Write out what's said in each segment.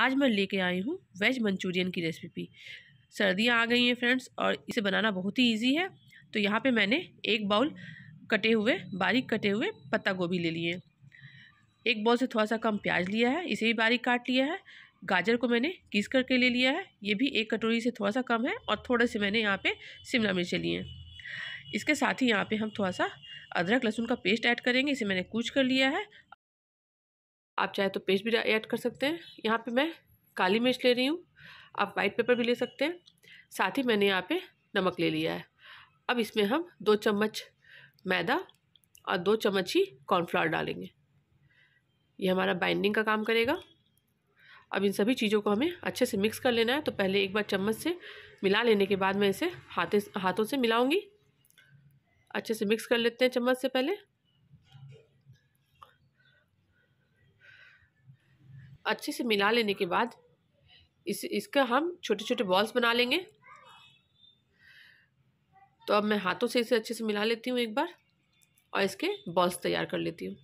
आज मैं लेके आई हूँ वेज मंचूरियन की रेसिपी सर्दियाँ आ गई हैं फ्रेंड्स और इसे बनाना बहुत ही ईजी है तो यहाँ पर मैंने एक बाउल कटे हुए बारीक कटे हुए पत्ता गोभी ले लिए एक बाउल से थोड़ा सा कम प्याज लिया है इसे भी बारीक काट लिया है गाजर को मैंने किस करके ले लिया है ये भी एक कटोरी से थोड़ा सा कम है और थोड़े से मैंने यहाँ पे शिमला मिर्च लिए हैं इसके साथ ही यहाँ पे हम थोड़ा सा अदरक लहसुन का पेस्ट ऐड करेंगे इसे मैंने कूच कर लिया है आप चाहे तो पेस्ट भी ऐड कर सकते हैं यहाँ पे मैं काली मिर्च ले रही हूँ आप वाइट पेपर भी ले सकते हैं साथ ही मैंने यहाँ पे नमक ले लिया है अब इसमें हम दो चम्मच मैदा और दो चम्मच ही कॉर्नफ्लावर डालेंगे ये हमारा बाइंडिंग का काम करेगा अब इन सभी चीज़ों को हमें अच्छे से मिक्स कर लेना है तो पहले एक बार चम्मच से मिला लेने के बाद मैं इसे हाथे हाथों से मिलाऊंगी अच्छे से मिक्स कर लेते हैं चम्मच से पहले अच्छे से मिला लेने के बाद इस इसका हम छोटे छोटे बॉल्स बना लेंगे तो अब मैं हाथों से इसे अच्छे से मिला लेती हूँ एक बार और इसके बॉल्स तैयार कर लेती हूँ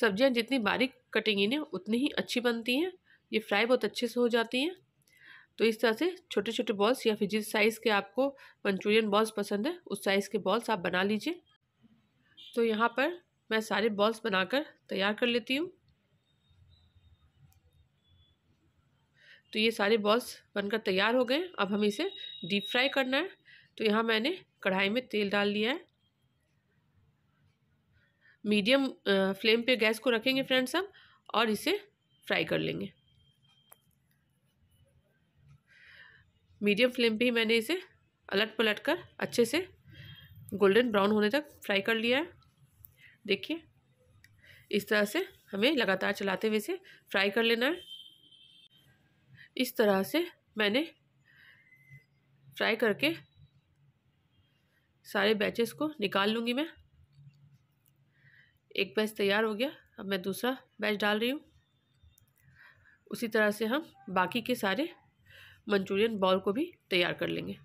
सब्जियाँ जितनी बारीक कटेंगी ना उतनी ही अच्छी बनती हैं ये फ्राई बहुत अच्छे से हो जाती हैं तो इस तरह से छोटे छोटे बॉल्स या फिर जिस साइज़ के आपको मंचूरियन बॉल्स पसंद है उस साइज़ के बॉल्स आप बना लीजिए तो यहाँ पर मैं सारे बॉल्स बनाकर तैयार कर लेती हूँ तो ये सारे बॉल्स बनकर तैयार हो गए अब हम इसे डीप फ्राई करना है तो यहाँ मैंने कढ़ाई में तेल डाल लिया है मीडियम फ्लेम पे गैस को रखेंगे फ्रेंड्स हम और इसे फ्राई कर लेंगे मीडियम फ्लेम पे ही मैंने इसे अलट पलट कर अच्छे से गोल्डन ब्राउन होने तक फ्राई कर लिया है देखिए इस तरह से हमें लगातार चलाते हुए से फ्राई कर लेना है इस तरह से मैंने फ्राई करके सारे बैचेस को निकाल लूँगी मैं एक बैच तैयार हो गया अब मैं दूसरा बैच डाल रही हूँ उसी तरह से हम बाकी के सारे मंचूरियन बॉल को भी तैयार कर लेंगे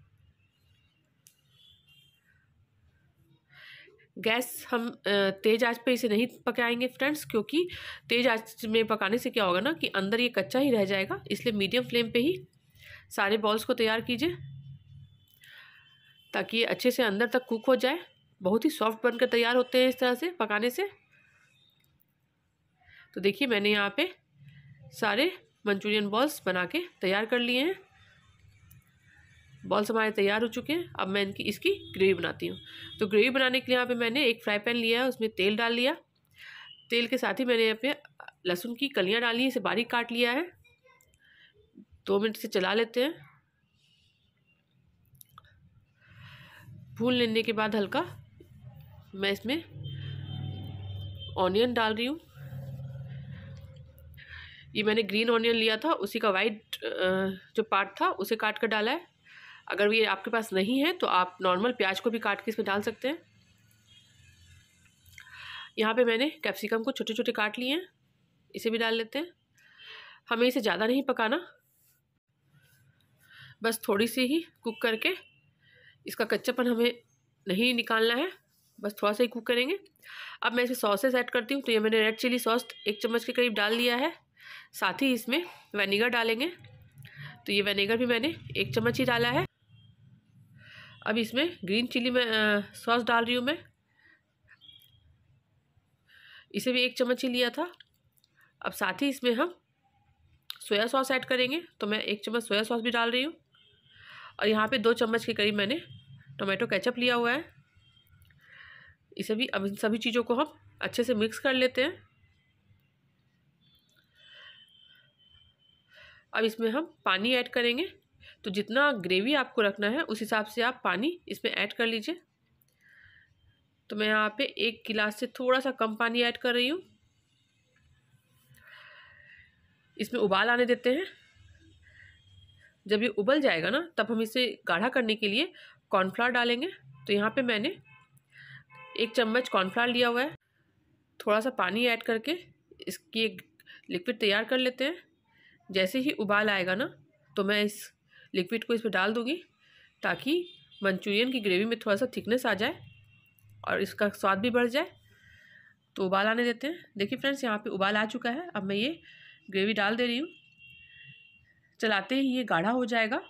गैस हम तेज़ आंच पे इसे नहीं पकाएंगे फ्रेंड्स क्योंकि तेज़ आंच में पकाने से क्या होगा ना कि अंदर ये कच्चा ही रह जाएगा इसलिए मीडियम फ्लेम पे ही सारे बॉल्स को तैयार कीजिए ताकि ये अच्छे से अंदर तक कुक हो जाए बहुत ही सॉफ्ट बनकर तैयार होते हैं इस तरह से पकाने से तो देखिए मैंने यहाँ पर सारे मंचूरियन बॉल्स बना के तैयार कर लिए हैं बॉल्स हमारे तैयार हो चुके हैं अब मैं इनकी इसकी ग्रेवी बनाती हूँ तो ग्रेवी बनाने के लिए यहाँ पे मैंने एक फ्राई पैन लिया है उसमें तेल डाल लिया तेल के साथ ही मैंने यहाँ पे लहसुन की कलियाँ डाली इसे बारीक काट लिया है दो मिनट से चला लेते हैं भून लेने के बाद हल्का मैं इसमें ऑनियन डाल रही हूँ ये मैंने ग्रीन ऑनियन लिया था उसी का वाइट जो पार्ट था उसे काट कर डाला है अगर ये आपके पास नहीं है तो आप नॉर्मल प्याज को भी काट के इसमें डाल सकते हैं यहाँ पे मैंने कैप्सिकम को छोटे छोटे काट लिए हैं इसे भी डाल लेते हैं हमें इसे ज़्यादा नहीं पकाना बस थोड़ी सी ही कुक करके इसका कच्चापन हमें नहीं निकालना है बस थोड़ा सा ही कुक करेंगे अब मैं इसमें सॉसेस ऐड करती हूँ तो ये मैंने रेड चिली सॉस एक चम्मच के करीब डाल दिया है साथ ही इसमें वेनेगर डालेंगे तो ये वेनेगर भी मैंने एक चम्मच ही डाला है अब इसमें ग्रीन चिली में सॉस डाल रही हूँ मैं इसे भी एक चम्मच ही लिया था अब साथ ही इसमें हम सोया सॉस ऐड करेंगे तो मैं एक चम्मच सोया सॉस भी डाल रही हूँ और यहाँ पे दो चम्मच के करीब मैंने टोमेटो केचप लिया हुआ है इसे भी अब इन सभी चीज़ों को हम अच्छे से मिक्स कर लेते हैं अब इसमें हम पानी ऐड करेंगे तो जितना ग्रेवी आपको रखना है उस हिसाब से आप पानी इसमें ऐड कर लीजिए तो मैं यहाँ पे एक गिलास से थोड़ा सा कम पानी ऐड कर रही हूँ इसमें उबाल आने देते हैं जब ये उबल जाएगा ना तब हम इसे गाढ़ा करने के लिए कॉर्नफ्लावर डालेंगे तो यहाँ पे मैंने एक चम्मच कॉर्नफ्लावर लिया हुआ है थोड़ा सा पानी ऐड करके इसकी एक लिक्विड तैयार कर लेते हैं जैसे ही उबाल आएगा ना तो मैं इस लिक्विड को इसमें डाल दूँगी ताकि मंचूरियन की ग्रेवी में थोड़ा सा थिकनेस आ जाए और इसका स्वाद भी बढ़ जाए तो उबाल आने देते हैं देखिए फ्रेंड्स यहाँ पे उबाल आ चुका है अब मैं ये ग्रेवी डाल दे रही हूँ चलाते ही ये गाढ़ा हो जाएगा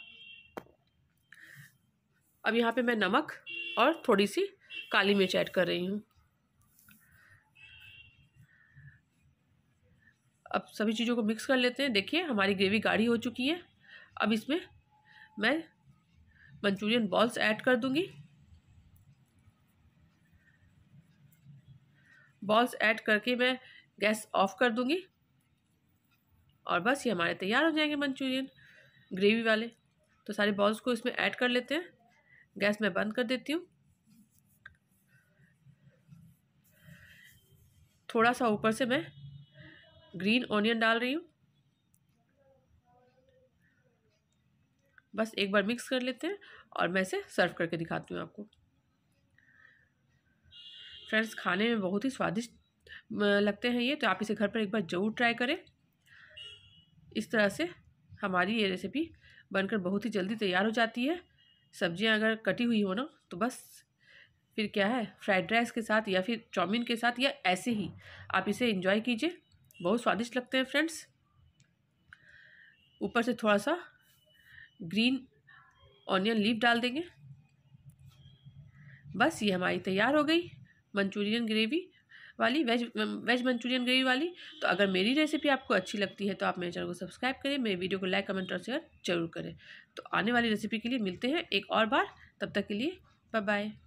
अब यहाँ पे मैं नमक और थोड़ी सी काली मिर्च ऐड कर रही हूँ अब सभी चीज़ों को मिक्स कर लेते हैं देखिए हमारी ग्रेवी गाढ़ी हो चुकी है अब इसमें मैं मंचूरियन बॉल्स ऐड कर दूंगी बॉल्स ऐड करके मैं गैस ऑफ कर दूंगी और बस ये हमारे तैयार हो जाएंगे मंचूरियन ग्रेवी वाले तो सारे बॉल्स को इसमें ऐड कर लेते हैं गैस मैं बंद कर देती हूँ थोड़ा सा ऊपर से मैं ग्रीन ऑनियन डाल रही हूँ बस एक बार मिक्स कर लेते हैं और मैं इसे सर्व करके दिखाती हूँ आपको फ्रेंड्स खाने में बहुत ही स्वादिष्ट लगते हैं ये तो आप इसे घर पर एक बार ज़रूर ट्राई करें इस तरह से हमारी ये रेसिपी बनकर बहुत ही जल्दी तैयार हो जाती है सब्जियां अगर कटी हुई हो ना तो बस फिर क्या है फ्राइड राइस के साथ या फिर चाउमीन के साथ या ऐसे ही आप इसे इंजॉय कीजिए बहुत स्वादिष्ट लगते हैं फ्रेंड्स ऊपर से थोड़ा सा ग्रीन ऑनियन लीफ डाल देंगे बस ये हमारी तैयार हो गई मंचूरियन ग्रेवी वाली वेज वेज मंचूरियन ग्रेवी वाली तो अगर मेरी रेसिपी आपको अच्छी लगती है तो आप मेरे चैनल को सब्सक्राइब करें मेरे वीडियो को लाइक कमेंट और शेयर जरूर करें तो आने वाली रेसिपी के लिए मिलते हैं एक और बार तब तक के लिए बाय बाय